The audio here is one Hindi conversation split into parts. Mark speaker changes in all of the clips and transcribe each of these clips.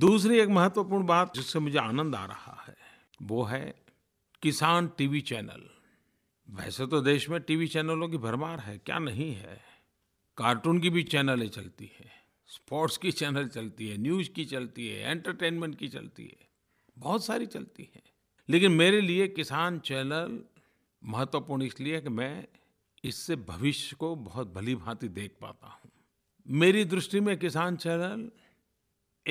Speaker 1: दूसरी एक महत्वपूर्ण बात जिससे मुझे आनंद आ रहा है वो है किसान टीवी चैनल वैसे तो देश में टीवी चैनलों की भरमार है क्या नहीं है कार्टून की भी चैनलें चलती है स्पोर्ट्स की चैनल चलती है न्यूज की चलती है एंटरटेनमेंट की चलती है बहुत सारी चलती है लेकिन मेरे लिए किसान चैनल महत्वपूर्ण इसलिए कि मैं इससे भविष्य को बहुत भली भांति देख पाता हूँ मेरी दृष्टि में किसान चैनल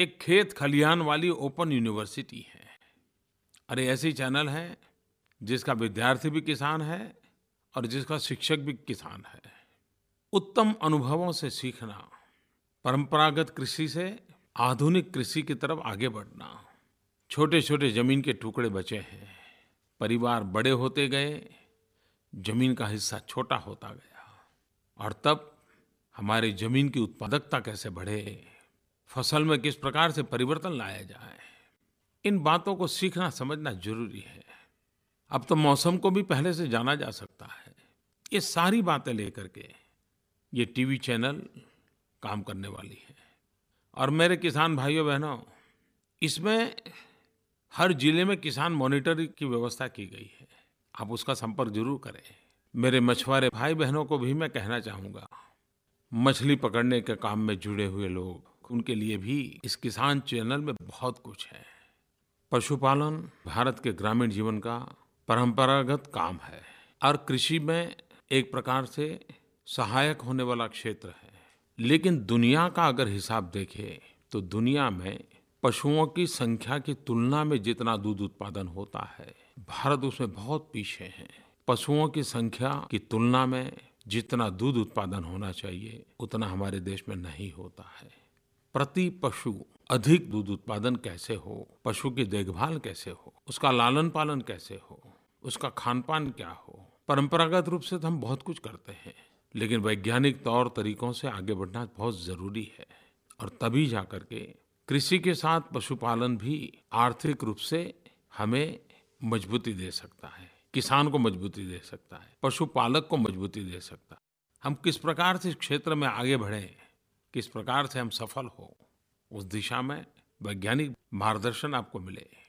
Speaker 1: एक खेत खलिहान वाली ओपन यूनिवर्सिटी है और ऐसी चैनल है जिसका विद्यार्थी भी किसान है और जिसका शिक्षक भी किसान है उत्तम अनुभवों से सीखना परंपरागत कृषि से आधुनिक कृषि की तरफ आगे बढ़ना छोटे छोटे जमीन के टुकड़े बचे हैं परिवार बड़े होते गए जमीन का हिस्सा छोटा होता गया और तब हमारी जमीन की उत्पादकता कैसे बढ़े फसल में किस प्रकार से परिवर्तन लाया जाए इन बातों को सीखना समझना जरूरी है अब तो मौसम को भी पहले से जाना जा सकता है ये सारी बातें लेकर के ये टीवी चैनल काम करने वाली है और मेरे किसान भाइयों बहनों इसमें हर जिले में किसान मॉनिटर की व्यवस्था की गई है आप उसका संपर्क जरूर करें मेरे मछुआरे भाई बहनों को भी मैं कहना चाहूँगा मछली पकड़ने के काम में जुड़े हुए लोग उनके लिए भी इस किसान चैनल में बहुत कुछ है पशुपालन भारत के ग्रामीण जीवन का परंपरागत काम है और कृषि में एक प्रकार से सहायक होने वाला क्षेत्र है लेकिन दुनिया का अगर हिसाब देखें तो दुनिया में पशुओं की संख्या की तुलना में जितना दूध उत्पादन होता है भारत उसमें बहुत पीछे है पशुओं की संख्या की तुलना में जितना दूध उत्पादन होना चाहिए उतना हमारे देश में नहीं होता है प्रति पशु अधिक दूध उत्पादन कैसे हो पशु की देखभाल कैसे हो उसका लालन पालन कैसे हो उसका खान पान क्या हो परंपरागत रूप से तो हम बहुत कुछ करते हैं लेकिन वैज्ञानिक तौर तरीकों से आगे बढ़ना बहुत ज़रूरी है और तभी जा करके के कृषि के साथ पशुपालन भी आर्थिक रूप से हमें मजबूती दे सकता है किसान को मजबूती दे सकता है पशुपालक को मजबूती दे सकता है हम किस प्रकार से इस क्षेत्र में आगे बढ़ें किस प्रकार से हम सफल हो उस दिशा में वैज्ञानिक मार्गदर्शन आपको मिले